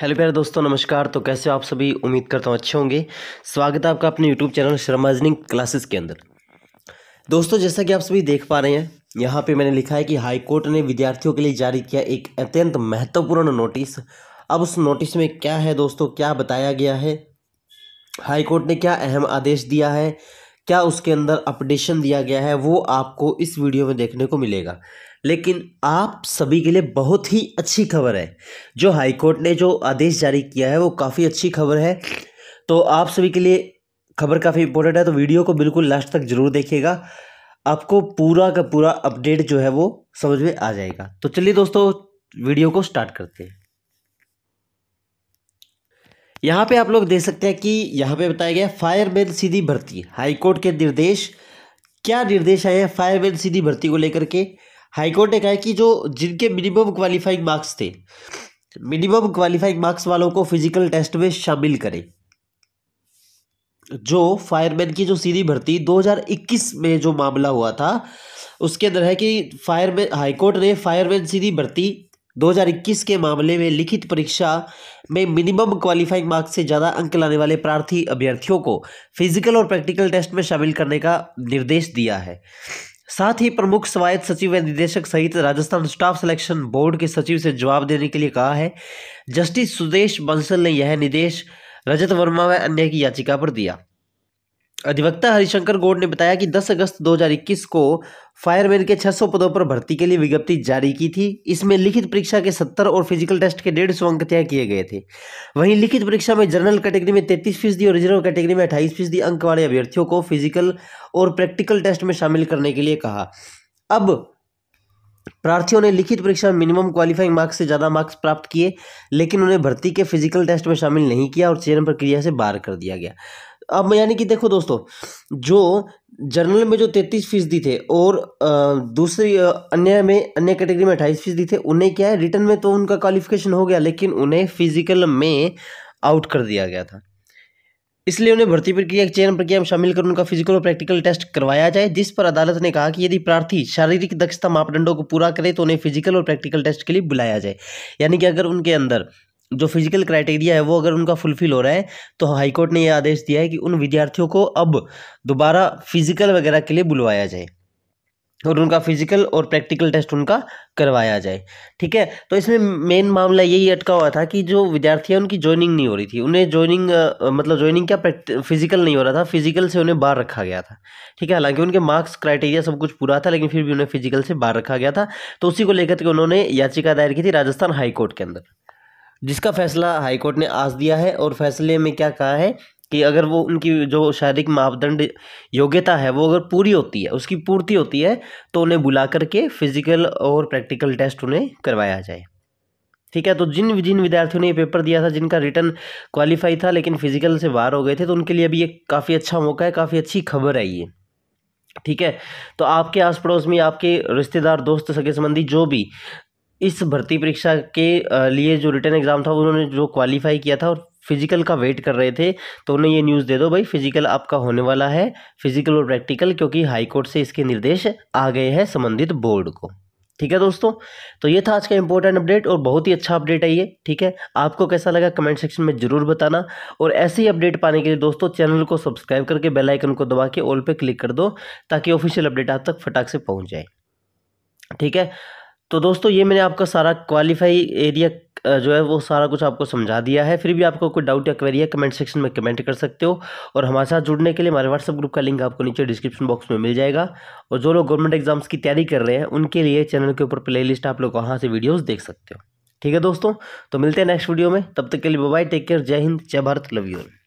hello प्यारे दोस्तों नमस्कार तो कैसे आप सभी उम्मीद करता हूँ अच्छे होंगे स्वागत है आपका अपने YouTube channel Sharma earning classes के अंदर दोस्तों जैसा कि आप सभी देख पा रहे हैं यहाँ पे मैंने लिखा है कि हाई कोर्ट ने विद्यार्थियों के लिए जारी किया एक अत्यंत महत्वपूर्ण नोटिस अब उस नोटिस में क्या है दोस्तों क्या बताया गया है हाई कोर्ट ने क्या अहम आदेश दिया है क्या उसके अंदर अपडेशन दिया गया है वो आपको इस वीडियो में देखने को मिलेगा लेकिन आप सभी के लिए बहुत ही अच्छी खबर है जो हाईकोर्ट ने जो आदेश जारी किया है वो काफ़ी अच्छी खबर है तो आप सभी के लिए खबर काफ़ी इंपॉर्टेंट है तो वीडियो को बिल्कुल लास्ट तक जरूर देखिएगा आपको पूरा का पूरा अपडेट जो है वो समझ में आ जाएगा तो चलिए दोस्तों वीडियो को स्टार्ट करते हैं यहाँ पे आप लोग देख सकते हैं कि यहाँ पे बताया गया फायरमैन सीधी भर्ती हाईकोर्ट के निर्देश क्या निर्देश आए हैं फायरमैन सीधी भर्ती को लेकर के हाईकोर्ट ने कहा कि जो जिनके मिनिमम क्वालिफाइंग मार्क्स थे मिनिमम क्वालिफाइंग मार्क्स वालों को फिजिकल टेस्ट में शामिल करें जो फायरमैन की जो सीधी भर्ती 2021 में जो मामला हुआ था उसके अंदर है कि फायरमैन हाईकोर्ट ने फायरमैन सीधी भर्ती 2021 के मामले में लिखित परीक्षा में मिनिमम क्वालिफाइंग मार्क्स से ज़्यादा अंक लाने वाले प्रार्थी अभ्यर्थियों को फिजिकल और प्रैक्टिकल टेस्ट में शामिल करने का निर्देश दिया है साथ ही प्रमुख स्वायत्त सचिव व निदेशक सहित राजस्थान स्टाफ सिलेक्शन बोर्ड के सचिव से जवाब देने के लिए कहा है जस्टिस सुदेश बंसल ने यह निर्देश रजत वर्मा व अन्य की याचिका पर दिया अधिवक्ता हरिशंकर गौड़ ने बताया कि 10 अगस्त 2021 को फायरमैन के 600 पदों पर भर्ती के लिए विज्ञप्ति जारी की थी इसमें लिखित परीक्षा के 70 और फिजिकल टेस्ट के डेढ़ सौ अंक तय किए गए थे वहीं लिखित परीक्षा में जनरल कैटेगरी में 33 फीसदी और रिजर्व कैटेगरी में 28 फीसदी अंक वाले अभ्यर्थियों को फिजिकल और प्रैक्टिकल टेस्ट में शामिल करने के लिए कहा अब प्रार्थियों ने लिखित परीक्षा में मिनिमम क्वालिफाइंग मार्क्स से ज़्यादा मार्क्स प्राप्त किए लेकिन उन्हें भर्ती के फिजिकल टेस्ट में शामिल नहीं किया और चयन प्रक्रिया से बाहर कर दिया गया अब यानी कि देखो दोस्तों जो जनरल में जो तैतीस फीसदी थे और दूसरी अन्य में अन्य कैटेगरी में अट्ठाईस फीसदी थे उन्हें क्या है रिटर्न में तो उनका क्वालिफिकेशन हो गया लेकिन उन्हें फिजिकल में आउट कर दिया गया था इसलिए उन्हें भर्ती प्रक्रिया चयन प्रक्रिया में शामिल कर उनका फिजिकल और प्रैक्टिकल टेस्ट करवाया जाए जिस पर अदालत ने कहा कि यदि प्रार्थी शारीरिक दक्षता मापदंडों को पूरा करे तो उन्हें फिजिकल और प्रैक्टिकल टेस्ट के लिए बुलाया जाए यानी कि अगर उनके अंदर जो फिजिकल क्राइटेरिया है वो अगर उनका फुलफिल हो रहा है तो हाईकोर्ट ने यह आदेश दिया है कि उन विद्यार्थियों को अब दोबारा फिजिकल वगैरह के लिए बुलवाया जाए और उनका फिजिकल और प्रैक्टिकल टेस्ट उनका करवाया जाए ठीक है तो इसमें मेन मामला यही अटका हुआ था कि जो विद्यार्थी हैं उनकी ज्वाइनिंग नहीं हो रही थी उन्हें ज्वाइनिंग मतलब ज्वाइनिंग क्या फिजिकल नहीं हो रहा था फिजिकल से उन्हें बाहर रखा गया था ठीक है हालांकि उनके मार्क्स क्राइटेरिया सब कुछ पूरा था लेकिन फिर भी उन्हें फिजिकल से बाहर रखा गया था तो उसी को लेकर के उन्होंने याचिका दायर की थी राजस्थान हाईकोर्ट के अंदर जिसका फैसला हाईकोर्ट ने आज दिया है और फैसले में क्या कहा है कि अगर वो उनकी जो शारीरिक मापदंड योग्यता है वो अगर पूरी होती है उसकी पूर्ति होती है तो उन्हें बुला करके फिजिकल और प्रैक्टिकल टेस्ट उन्हें करवाया जाए ठीक है तो जिन जिन विद्यार्थियों ने ये पेपर दिया था जिनका रिटर्न क्वालिफाई था लेकिन फिजिकल से बाहर हो गए थे तो उनके लिए अभी ये काफ़ी अच्छा मौका है काफ़ी अच्छी खबर है ये ठीक है तो आपके आस पड़ोस में आपके रिश्तेदार दोस्त सगे संबंधी जो भी इस भर्ती परीक्षा के लिए जो रिटर्न एग्ज़ाम था उन्होंने जो क्वालिफाई किया था और फिजिकल का वेट कर रहे थे तो उन्हें ये न्यूज़ दे दो भाई फिजिकल आपका होने वाला है फिजिकल और प्रैक्टिकल क्योंकि हाईकोर्ट से इसके निर्देश आ गए हैं संबंधित बोर्ड को ठीक है दोस्तों तो ये था आज का इंपॉर्टेंट अपडेट और बहुत ही अच्छा अपडेट है ये ठीक है आपको कैसा लगा कमेंट सेक्शन में जरूर बताना और ऐसे ही अपडेट पाने के लिए दोस्तों चैनल को सब्सक्राइब करके बेल आइकन को दबा के ऑल पे क्लिक कर दो ताकि ऑफिशियल अपडेट आप तक फटाक से पहुंच जाए ठीक है तो दोस्तों ये मैंने आपका सारा क्वालिफाई एरिया जो है वो सारा कुछ आपको समझा दिया है फिर भी आपको कोई डाउट या क्वेरी है कमेंट सेक्शन में कमेंट कर सकते हो और हमारे साथ जुड़ने के लिए हमारे व्हाट्सअप ग्रुप का लिंक आपको नीचे डिस्क्रिप्शन बॉक्स में मिल जाएगा और जो लोग गवर्नमेंट एग्जाम्स की तैयारी कर रहे हैं उनके लिए चैनल के ऊपर प्लेलिस्ट आप लोग वहाँ से वीडियोज़ देख सकते हो ठीक है दोस्तों तो मिलते हैं नेक्स्ट वीडियो में तब तक के लिए बाय टेक केयर जय हिंद जय भारत लव यू